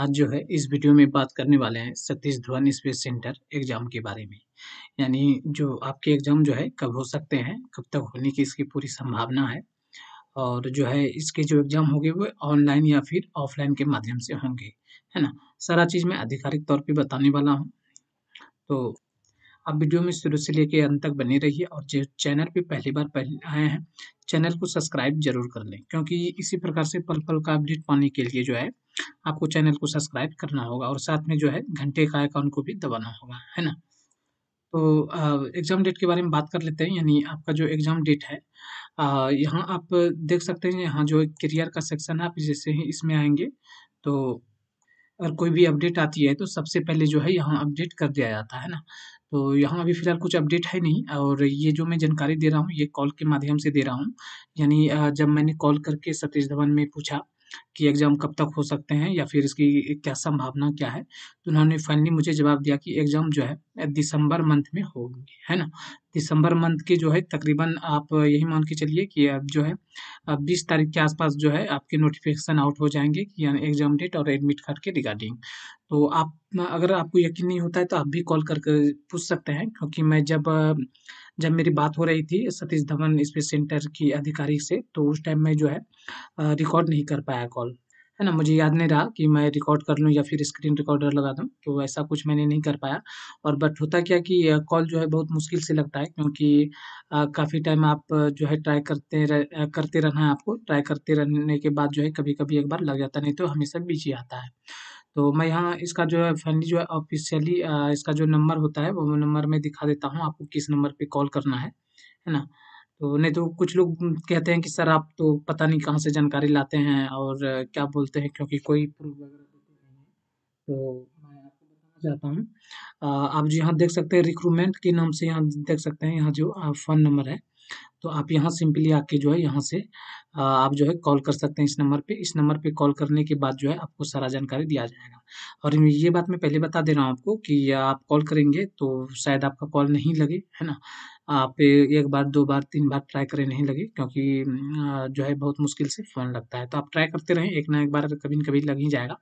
आज जो है इस वीडियो में बात करने वाले हैं Satish Dhawan space centre exam के बारे में यानी जो आपके एग्जाम जो है कब हो सकते हैं कब तक होने की इसकी पूरी संभावना है और जो है इसके जो एग्ज़ाम होंगे वो ऑनलाइन या फिर ऑफलाइन के माध्यम से होंगे है ना सारा चीज़ मैं आधिकारिक तौर पर बताने वाला हूँ तो आप वीडियो में शुरू से लेकर अंत तक बने रहिए और जो चैनल पे पहली बार पहले आए हैं चैनल को सब्सक्राइब जरूर कर लें क्योंकि इसी प्रकार से पल पल का अपडेट पाने के लिए जो है आपको चैनल को सब्सक्राइब करना होगा और साथ में जो है घंटे का आइकॉन को भी दबाना होगा है ना तो एग्ज़ाम डेट के बारे में बात कर लेते हैं यानी आपका जो एग्ज़ाम डेट है यहाँ आप देख सकते हैं यहाँ जो करियर का सेक्शन है आप जैसे ही इसमें आएंगे तो अगर कोई भी अपडेट आती है तो सबसे पहले जो है यहाँ अपडेट कर दिया जाता है ना तो यहाँ अभी फ़िलहाल कुछ अपडेट है नहीं और ये जो मैं जानकारी दे रहा हूँ ये कॉल के माध्यम से दे रहा हूँ यानी जब मैंने कॉल करके सतीश धवन में पूछा कि एग्ज़ाम कब तक हो सकते हैं या फिर इसकी क्या संभावना क्या है तो उन्होंने फाइनली मुझे जवाब दिया कि एग्ज़ाम जो है दिसंबर मंथ में होगी है ना दिसंबर मंथ के जो है तकरीबन आप यही मान के चलिए कि अब जो है अब बीस तारीख के आसपास जो है आपके नोटिफिकेशन आउट हो जाएंगे कि एग्ज़ाम डेट और एडमिट कार्ड के रिगार्डिंग तो आप अगर आपको यकीन नहीं होता है तो आप भी कॉल करके पूछ सकते हैं क्योंकि मैं जब जब मेरी बात हो रही थी सतीश धवन स्पेस सेंटर की अधिकारी से तो उस टाइम मैं जो है रिकॉर्ड नहीं कर पाया कॉल है ना मुझे याद नहीं रहा कि मैं रिकॉर्ड कर लूँ या फिर स्क्रीन रिकॉर्डर लगा दूँ तो ऐसा कुछ मैंने नहीं कर पाया और बट होता क्या कि कॉल जो है बहुत मुश्किल से लगता है क्योंकि काफ़ी टाइम आप जो है ट्राई करते रह, करते रहना है आपको ट्राई करते रहने के बाद जो है कभी कभी एक बार लग जाता नहीं तो हमेशा ही आता है तो मैं यहाँ इसका जो है फाइनली जो है ऑफिशियली इसका जो नंबर होता है वो नंबर में दिखा देता हूँ आपको किस नंबर पे कॉल करना है है ना तो नहीं तो कुछ लोग कहते हैं कि सर आप तो पता नहीं कहाँ से जानकारी लाते हैं और क्या बोलते हैं क्योंकि कोई प्रूफ वगैरह तो, तो मैं आपको बताना चाहता हूँ आप जो यहाँ देख सकते हैं रिक्रूटमेंट के नाम से यहाँ देख सकते हैं यहाँ जो फ़ोन नंबर है तो आप यहाँ सिंपली आके जो है यहाँ से आप जो है कॉल कर सकते हैं इस नंबर पे इस नंबर पे कॉल करने के बाद जो है आपको सारा जानकारी दिया जाएगा और ये बात मैं पहले बता दे रहा हूँ आपको कि आप कॉल करेंगे तो शायद आपका कॉल नहीं लगे है ना आप एक बार दो बार तीन बार ट्राई करें नहीं लगे क्योंकि जो है बहुत मुश्किल से फ़ोन लगता है तो आप ट्राई करते रहें एक ना एक बार कभी न कभी लग ही जाएगा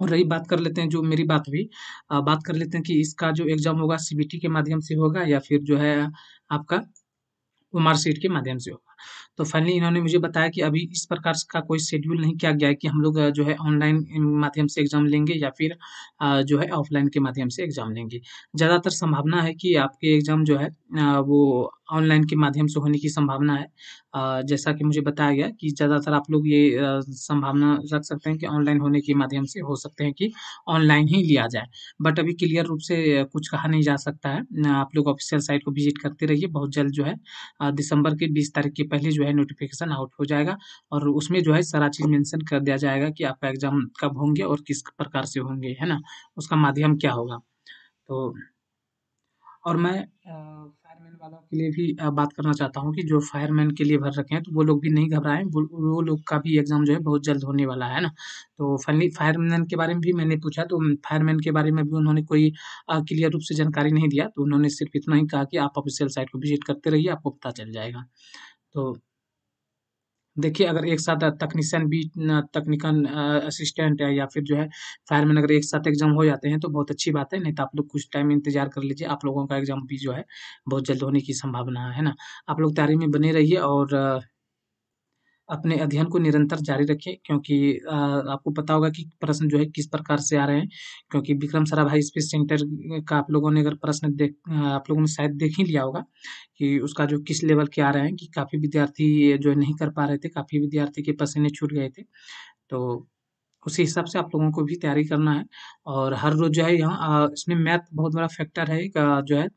और रही बात कर लेते हैं जो मेरी बात हुई बात कर लेते हैं कि इसका जो एग्ज़ाम होगा सीबीटी के माध्यम से होगा या फिर जो है आपका मार्कशीट के माध्यम से होगा तो फाइनली इन्होंने मुझे बताया कि अभी इस प्रकार का कोई शेड्यूल नहीं किया गया है कि हम लोग जो है ऑनलाइन माध्यम से एग्ज़ाम लेंगे या फिर जो है ऑफलाइन के माध्यम से एग्ज़ाम लेंगे ज़्यादातर संभावना है कि आपके एग्ज़ाम जो है वो ऑनलाइन के माध्यम से होने की संभावना है जैसा कि मुझे बताया गया कि ज़्यादातर आप लोग ये संभावना रख सकते हैं कि ऑनलाइन होने के माध्यम से हो सकते हैं कि ऑनलाइन ही लिया जाए बट अभी क्लियर रूप से कुछ कहा नहीं जा सकता है आप लोग ऑफिशियल साइट को विजिट करते रहिए बहुत जल्द जो है दिसंबर के बीस तारीख के पहले जो है नोटिफिकेशन आउट हो जाएगा और उसमें जो है सारा चीज़ मैंसन कर दिया जाएगा कि आपका एग्ज़ाम कब होंगे और किस प्रकार से होंगे है ना उसका माध्यम क्या होगा तो और मैं फायरमैन वालों के लिए भी बात करना चाहता हूँ कि जो फायरमैन के लिए भर रखे हैं तो वो लोग भी नहीं घबराएं वो, लोग का भी एग्ज़ाम जो है बहुत जल्द होने वाला है ना तो फाइनली फायरमैन के बारे में भी मैंने पूछा तो फायरमैन के बारे में भी उन्होंने कोई क्लियर रूप से जानकारी नहीं दिया तो उन्होंने सिर्फ इतना ही कहा कि आप ऑफिशियल साइट को विजिट करते रहिए आपको पता चल जाएगा तो देखिए अगर एक साथ तकनीशियन भी तकनीकन असिस्टेंट या फिर जो है फायरमैन अगर एक साथ एग्जाम हो जाते हैं तो बहुत अच्छी बात है नहीं तो आप लोग कुछ टाइम इंतजार कर लीजिए आप लोगों का एग्जाम भी जो है बहुत जल्द होने की संभावना है ना आप लोग तैयारी में बने रहिए और अपने अध्ययन को निरंतर जारी रखें क्योंकि आ, आपको पता होगा कि प्रश्न जो है किस प्रकार से आ रहे हैं क्योंकि विक्रम भाई स्पेस सेंटर का आप लोगों ने अगर प्रश्न देख आप लोगों ने शायद देख ही लिया होगा कि उसका जो किस लेवल के आ रहे हैं कि काफ़ी विद्यार्थी जो नहीं कर पा रहे थे काफ़ी विद्यार्थी के पसीने छूट गए थे तो उसी हिसाब से आप लोगों को भी तैयारी करना है और हर रोज़ जो है यहाँ इसमें मैथ बहुत बड़ा फैक्टर है जो है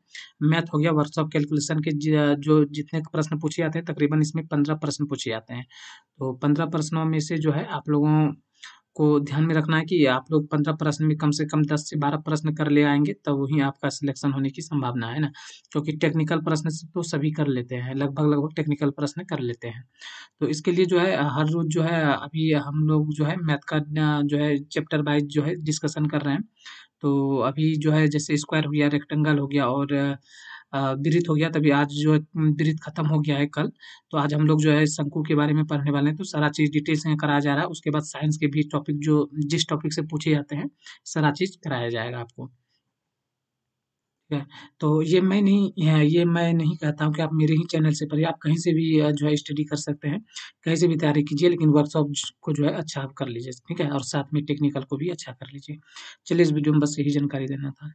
मैथ हो गया वर्कशॉप कैलकुलेशन के जो जितने प्रश्न पूछे जाते हैं तकरीबन इसमें पंद्रह प्रश्न पूछे जाते हैं तो पंद्रह प्रश्नों में से जो है आप लोगों को ध्यान में रखना है कि आप लोग पंद्रह प्रश्न में कम से कम दस से बारह प्रश्न कर ले आएंगे तब तो वही आपका सिलेक्शन होने की संभावना है ना क्योंकि टेक्निकल प्रश्न तो सभी कर लेते हैं लगभग लगभग टेक्निकल प्रश्न कर लेते हैं तो इसके लिए जो है हर रोज जो है अभी हम लोग जो है मैथ का जो है चैप्टर वाइज जो है डिस्कशन कर रहे हैं तो अभी जो है जैसे स्क्वायर हो गया रेक्टेंगल हो गया और ब्रीथ हो गया तभी आज जो है ब्रीथ खत्म हो गया है कल तो आज हम लोग जो है शंकु के बारे में पढ़ने वाले हैं तो सारा चीज़ डिटेल से कराया जा रहा है उसके बाद साइंस के भी टॉपिक जो जिस टॉपिक से पूछे जाते हैं सारा चीज़ कराया जाएगा आपको ठीक है तो ये मैं नहीं ये मैं नहीं कहता हूँ कि आप मेरे ही चैनल से पढ़िए आप कहीं से भी जो है स्टडी कर सकते हैं कहीं से भी तैयारी कीजिए लेकिन वर्कशॉप को जो है अच्छा आप कर लीजिए ठीक है और साथ में टेक्निकल को भी अच्छा कर लीजिए चलिए इस वीडियो में बस यही जानकारी देना था